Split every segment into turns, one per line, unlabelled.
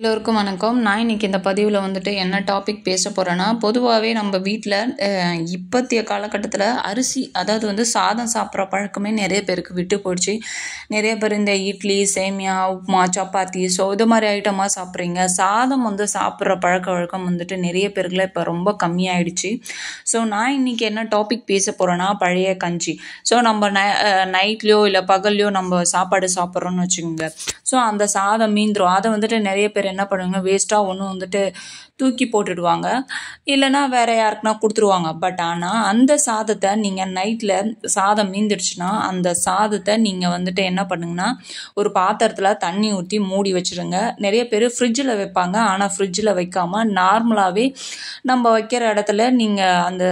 எல்லோருக்கும் வணக்கம் நான் இன்னைக்கு இந்த பதிவில் வந்துட்டு என்ன டாபிக் பேச போகிறேன்னா பொதுவாகவே நம்ம வீட்டில் இப்பத்திய காலகட்டத்தில் அரிசி அதாவது வந்து சாதம் சாப்பிட்ற பழக்கமே நிறைய பேருக்கு விட்டு போயிடுச்சு நிறைய பேர் இந்த இட்லி சேமியா உப்மா சப்பாத்தி ஸோ இது மாதிரி ஐட்டமாக சாப்பிட்றீங்க சாதம் வந்து சாப்பிட்ற பழக்க வழக்கம் வந்துட்டு நிறைய பேருக்குல இப்போ ரொம்ப கம்மியாயிடுச்சு ஸோ நான் இன்றைக்கி என்ன டாபிக் பேச போகிறேன்னா பழைய கஞ்சி ஸோ நம்ம நை நைட்லேயோ இல்லை பகல்லையோ நம்ம சாப்பாடு சாப்பிட்றோன்னு வச்சுக்கோங்க ஸோ அந்த சாதம் மீந்துடும் அதை வந்துட்டு நிறைய பேர் என்ன பண்ணுவாங்க வேஸ்ட்டாக ஒன்றும் வந்துட்டு தூக்கி போட்டுடுவாங்க இல்லைனா வேறு யாருக்குனா கொடுத்துருவாங்க பட் ஆனால் அந்த சாதத்தை நீங்கள் நைட்டில் சாதம் மீந்துடுச்சுன்னா அந்த சாதத்தை நீங்கள் வந்துட்டு என்ன பண்ணுங்கன்னா ஒரு பாத்திரத்தில் தண்ணி ஊற்றி மூடி வச்சுருங்க நிறைய பேர் ஃப்ரிட்ஜில் வைப்பாங்க ஆனால் ஃப்ரிட்ஜில் வைக்காமல் நார்மலாகவே நம்ம வைக்கிற இடத்துல நீங்கள் அந்த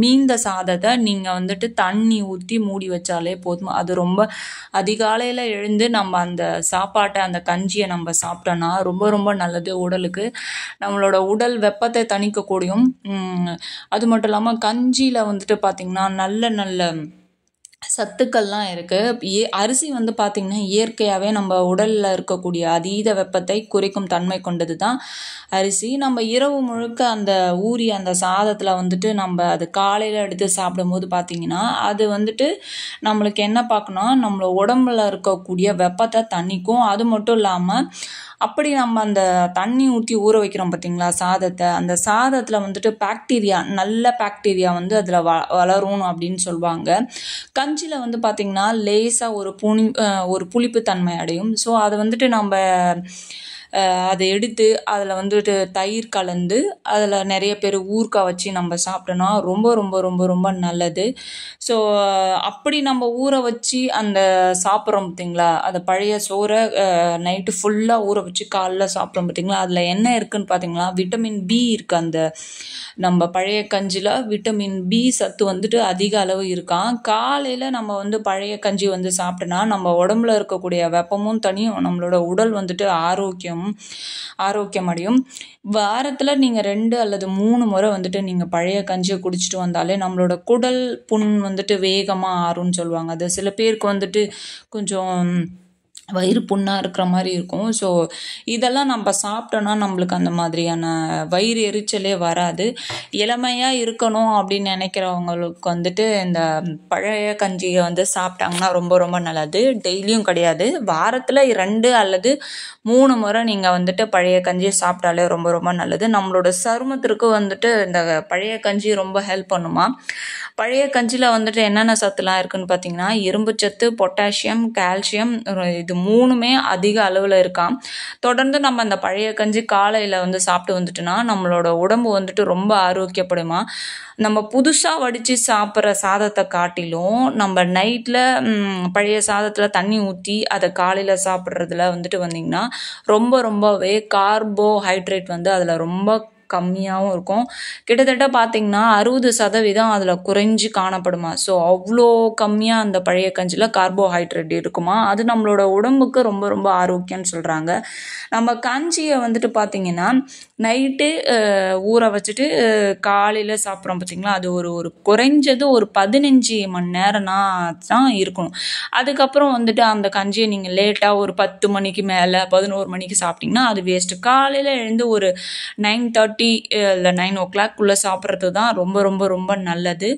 மீந்த சாதத்தை நீங்கள் வந்துட்டு தண்ணி ஊற்றி மூடி வச்சாலே போதும் அது ரொம்ப அதிகாலையில் எழுந்து நம்ம அந்த சாப்பாட்டை அந்த கஞ்சியை நம்ம சாப்பிட்டோன்னா ரொம்ப ரொம்ப நல்லது உடலுக்கு நம்மளோட உடல் வெப்பத்தை தணிக்கக்கூடியும் அது மட்டும் இல்லாமல் கஞ்சியில் வந்துட்டு பார்த்திங்கன்னா நல்ல நல்ல சத்துக்கள்லாம் இருக்குது ஏ அரிசி வந்து பார்த்திங்கன்னா இயற்கையாகவே நம்ம உடலில் இருக்கக்கூடிய அதீத வெப்பத்தை குறைக்கும் தன்மை கொண்டது தான் அரிசி நம்ம இரவு முழுக்க அந்த ஊறி அந்த சாதத்தில் வந்துட்டு நம்ம அது காலையில் எடுத்து சாப்பிடும்போது பார்த்திங்கன்னா அது வந்துட்டு நம்மளுக்கு என்ன பார்க்கணும் நம்மளோட உடம்புல இருக்கக்கூடிய வெப்பத்தை தணிக்கும் அது மட்டும் இல்லாமல் அப்படி நம்ம அந்த தண்ணி ஊற்றி ஊற வைக்கிறோம் பார்த்தீங்களா சாதத்தை அந்த சாதத்தில் வந்துட்டு பாக்டீரியா நல்ல பாக்டீரியா வந்து அதில் வ வளரும் அப்படின்னு சொல்லுவாங்க கஞ்சியில் வந்து பார்த்திங்கன்னா லேசாக ஒரு புனி ஒரு புளிப்பு தன்மை அடையும் ஸோ அதை வந்துட்டு நம்ம அதை எடுத்து அதில் வந்துட்டு தயிர் கலந்து அதில் நிறைய பேர் ஊறுக்காய் வச்சு நம்ம சாப்பிட்டோன்னா ரொம்ப ரொம்ப ரொம்ப ரொம்ப நல்லது ஸோ அப்படி நம்ம ஊற வச்சு அந்த சாப்பிட்றோம் பார்த்திங்களா அந்த பழைய சோறை நைட்டு ஃபுல்லாக ஊற வச்சு காலைல சாப்பிட்றோம் பார்த்திங்களா அதில் என்ன இருக்குதுன்னு பார்த்தீங்களா விட்டமின் பி இருக்குது அந்த நம்ம பழைய கஞ்சியில் விட்டமின் பி சத்து வந்துட்டு அதிக அளவு இருக்கான் காலையில் நம்ம வந்து பழைய கஞ்சி வந்து சாப்பிட்டோன்னா நம்ம உடம்புல இருக்கக்கூடிய வெப்பமும் தனியும் நம்மளோட உடல் வந்துட்டு ஆரோக்கியம் ஆரோக்கியம் ஆரோக்கியம் அடையும் வாரத்தில் நீங்கள் ரெண்டு அல்லது மூணு முறை வந்துட்டு நீங்கள் பழைய கஞ்சியை குடிச்சிட்டு வந்தாலே நம்மளோட குடல் புண் வந்துட்டு வேகமாக ஆறும்னு சொல்லுவாங்க அது சில பேருக்கு வந்துட்டு கொஞ்சம் வயிறு புண்ணாக இருக்கிற மாதிரி இருக்கும் ஸோ இதெல்லாம் நம்ம சாப்பிட்டோன்னா நம்மளுக்கு அந்த மாதிரியான வயிறு எரிச்சலே வராது இளமையாக இருக்கணும் அப்படின்னு நினைக்கிறவங்களுக்கு வந்துட்டு இந்த பழைய கஞ்சியை வந்து சாப்பிட்டாங்கன்னா ரொம்ப ரொம்ப நல்லது டெய்லியும் கிடையாது வாரத்தில் ரெண்டு அல்லது மூணு முறை நீங்கள் வந்துட்டு பழைய கஞ்சியை சாப்பிட்டாலே ரொம்ப ரொம்ப நல்லது நம்மளோட சருமத்திற்கு வந்துட்டு இந்த பழைய கஞ்சி ரொம்ப ஹெல்ப் பண்ணுமா பழைய கஞ்சியில் வந்துட்டு என்னென்ன சத்துலாம் இருக்குதுன்னு பார்த்தீங்கன்னா இரும்புச்சத்து பொட்டாசியம் கால்சியம் இது மூணுமே அதிக அளவில் இருக்காம் தொடர்ந்து நம்ம அந்த பழைய கஞ்சி காலையில் வந்து சாப்பிட்டு வந்துட்டுனா நம்மளோட உடம்பு வந்துட்டு ரொம்ப ஆரோக்கியப்படுமா நம்ம புதுசாக வடித்து சாப்பிட்ற சாதத்தை காட்டிலும் நம்ம நைட்டில் பழைய சாதத்தில் தண்ணி ஊற்றி அதை காலையில் சாப்பிட்றதுல வந்துட்டு வந்திங்கன்னா ரொம்ப ரொம்பவே கார்போஹைட்ரேட் வந்து அதில் ரொம்ப கம்மியாகவும் இருக்கும் கிட்டத்தட்ட பார்த்திங்கன்னா அறுபது சதவீதம் அதில் குறைஞ்சி காணப்படுமா ஸோ அவ்வளோ கம்மியாக அந்த பழைய கஞ்சியில் கார்போஹைட்ரேட் இருக்குமா அது நம்மளோட உடம்புக்கு ரொம்ப ரொம்ப ஆரோக்கியம்னு சொல்கிறாங்க நம்ம கஞ்சியை வந்துட்டு பார்த்திங்கன்னா நைட்டு ஊற வச்சுட்டு காலையில் சாப்பிட்றோம் பார்த்திங்களா அது ஒரு ஒரு குறைஞ்சது ஒரு பதினஞ்சு மணி நேரம்னா தான் இருக்கணும் அதுக்கப்புறம் வந்துட்டு அந்த கஞ்சியை நீங்கள் லேட்டாக ஒரு பத்து மணிக்கு மேலே பதினோரு மணிக்கு சாப்பிட்டிங்கன்னா அது வேஸ்ட்டு காலையில் எழுந்து ஒரு நைன் தேர்ட்டி தேர்ட்டி eh, இல்லை நைன் ஓ கிளாக்குள்ளே சாப்பிட்றது தான் ரொம்ப ரொம்ப ரொம்ப நல்லது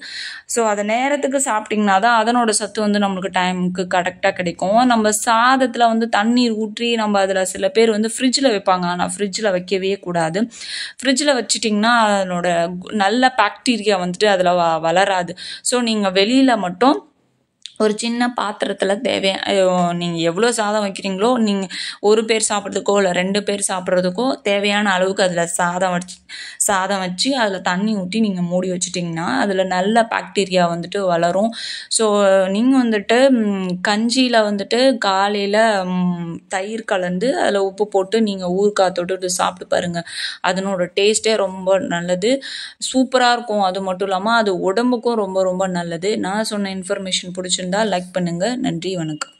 ஸோ அதை நேரத்துக்கு சாப்பிட்டிங்கன்னா தான் அதனோட சத்து வந்து நம்மளுக்கு டைமுக்கு கரெக்டாக கிடைக்கும் நம்ம சாதத்தில் வந்து தண்ணீர் ஊற்றி நம்ம அதில் சில பேர் வந்து ஃப்ரிட்ஜில் வைப்பாங்க ஆனால் ஃப்ரிட்ஜில் வைக்கவே கூடாது ஃப்ரிட்ஜில் வச்சிட்டிங்கன்னா அதனோட நல்ல பாக்டீரியா வந்துட்டு அதில் வளராது ஸோ நீங்கள் வெளியில் மட்டும் ஒரு சின்ன பாத்திரத்தில் தேவை நீங்கள் எவ்வளோ சாதம் வைக்கிறீங்களோ நீங்கள் ஒரு பேர் சாப்பிட்றதுக்கோ இல்லை ரெண்டு பேர் சாப்பிட்றதுக்கோ தேவையான அளவுக்கு அதில் சாதம் வச்சு சாதம் வச்சு அதில் தண்ணி ஊற்றி நீங்கள் மூடி வச்சுட்டிங்கன்னா அதில் நல்ல பாக்டீரியா வந்துட்டு வளரும் ஸோ நீங்கள் வந்துட்டு கஞ்சியில் வந்துட்டு காலையில் தயிர் கலந்து அதில் உப்பு போட்டு நீங்கள் ஊறுக்காய் தொட்டு சாப்பிட்டு பாருங்கள் அதனோட டேஸ்ட்டே ரொம்ப நல்லது சூப்பராக இருக்கும் அது மட்டும் இல்லாமல் அது உடம்புக்கும் ரொம்ப ரொம்ப நல்லது நான் சொன்ன இன்ஃபர்மேஷன் பிடிச்சிருந்தேன் பிடிச்சிருந்தா லைக் பண்ணுங்கள் நன்றி வணக்கம்